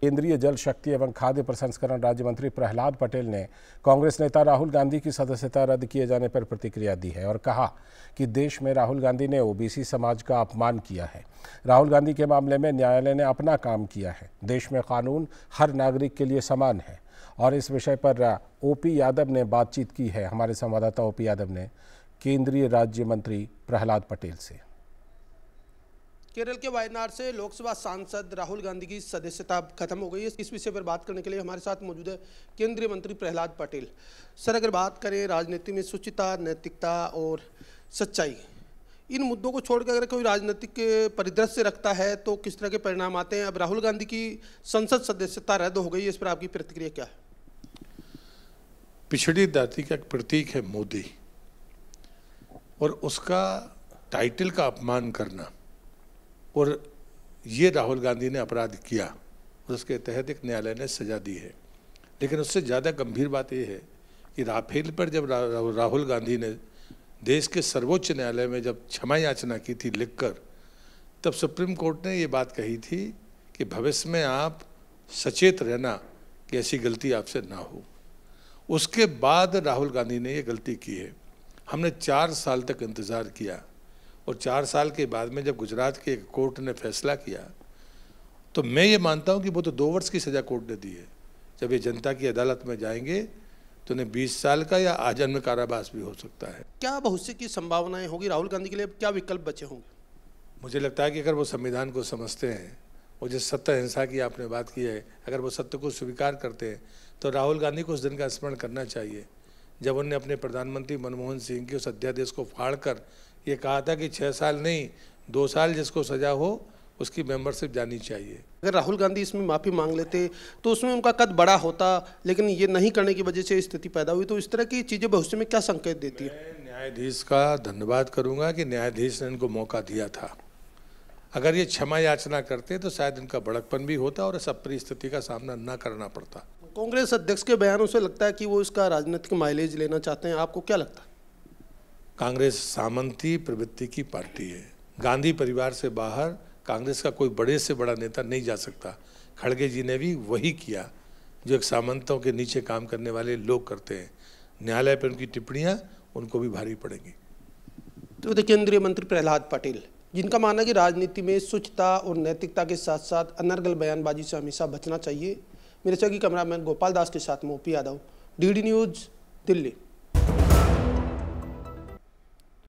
केंद्रीय जल शक्ति एवं खाद्य प्रसंस्करण राज्य मंत्री प्रहलाद पटेल ने कांग्रेस नेता राहुल गांधी की सदस्यता रद्द किए जाने पर प्रतिक्रिया दी है और कहा कि देश में राहुल गांधी ने ओबीसी समाज का अपमान किया है राहुल गांधी के मामले में न्यायालय ने अपना काम किया है देश में कानून हर नागरिक के लिए समान है और इस विषय पर ओपी यादव ने बातचीत की है हमारे संवाददाता ओपी यादव ने केंद्रीय राज्य मंत्री प्रहलाद पटेल से केरल के वायनाड से लोकसभा सांसद राहुल गांधी की सदस्यता खत्म हो गई है इस विषय पर बात करने के लिए हमारे साथ मौजूद है केंद्रीय मंत्री प्रहलाद पटेल सर अगर बात करें राजनीति में शुचिता नैतिकता और सच्चाई इन मुद्दों को छोड़कर अगर कोई राजनीतिक परिदृश्य रखता है तो किस तरह के परिणाम आते हैं अब राहुल गांधी की संसद सदस्यता रद्द हो गई है इस पर आपकी प्रतिक्रिया क्या है पिछड़ी जाति का एक प्रतीक है मोदी और उसका टाइटल का अपमान करना और ये राहुल गांधी ने अपराध किया और उसके तहत एक न्यायालय ने सजा दी है लेकिन उससे ज़्यादा गंभीर बात यह है कि राफेल पर जब रा, रा, राहुल गांधी ने देश के सर्वोच्च न्यायालय में जब क्षमा याचना की थी लिखकर तब सुप्रीम कोर्ट ने ये बात कही थी कि भविष्य में आप सचेत रहना कि ऐसी गलती आपसे ना हो उसके बाद राहुल गांधी ने ये गलती की है हमने चार साल तक इंतज़ार किया और चार साल के बाद में जब गुजरात के एक कोर्ट ने फैसला किया तो मैं ये मानता हूँ कि वो तो दो वर्ष की सज़ा कोर्ट ने दी है जब ये जनता की अदालत में जाएंगे तो उन्हें बीस साल का या आजन्म कारावास भी हो सकता है क्या भविष्य की संभावनाएं होगी राहुल गांधी के लिए क्या विकल्प बचे होंगे मुझे लगता है कि अगर वो संविधान को समझते हैं वो जिस सत्य हिंसा की आपने बात की है अगर वो सत्य को स्वीकार करते हैं तो राहुल गांधी को उस दिन का स्मरण करना चाहिए जब उन्हें अपने प्रधानमंत्री मनमोहन सिंह के उस अध्यादेश को फाड़ कर ये कहा था कि छः साल नहीं दो साल जिसको सजा हो उसकी मेंबरशिप जानी चाहिए अगर राहुल गांधी इसमें माफ़ी मांग लेते तो उसमें उनका कद बड़ा होता लेकिन ये नहीं करने की वजह से स्थिति पैदा हुई तो इस तरह की चीज़ें भविष्य में क्या संकेत देती है न्यायाधीश का धन्यवाद करूंगा कि न्यायाधीश ने इनको मौका दिया था अगर ये क्षमा याचना करते तो शायद इनका बड़कपन भी होता और सब परिस्थिति का सामना न करना पड़ता कांग्रेस अध्यक्ष के बयानों से लगता है कि वो इसका राजनीतिक माइलेज लेना चाहते हैं आपको क्या लगता है कांग्रेस सामंती प्रवृत्ति की पार्टी है गांधी परिवार से बाहर कांग्रेस का कोई बड़े से बड़ा नेता नहीं जा सकता खड़गे जी ने भी वही किया जो एक सामंतों के नीचे काम करने वाले लोग करते हैं न्यायालय पर उनकी टिप्पणियाँ उनको भी भारी पड़ेंगी तो देखिए केंद्रीय मंत्री प्रहलाद पटेल जिनका मानना कि राजनीति में स्वच्छता और नैतिकता के साथ साथ अनर्गल बयानबाजी से हमेशा बचना चाहिए मेरे सहयोगी कैमरामैन गोपाल दास के साथ मोपी यादव डी न्यूज़ दिल्ली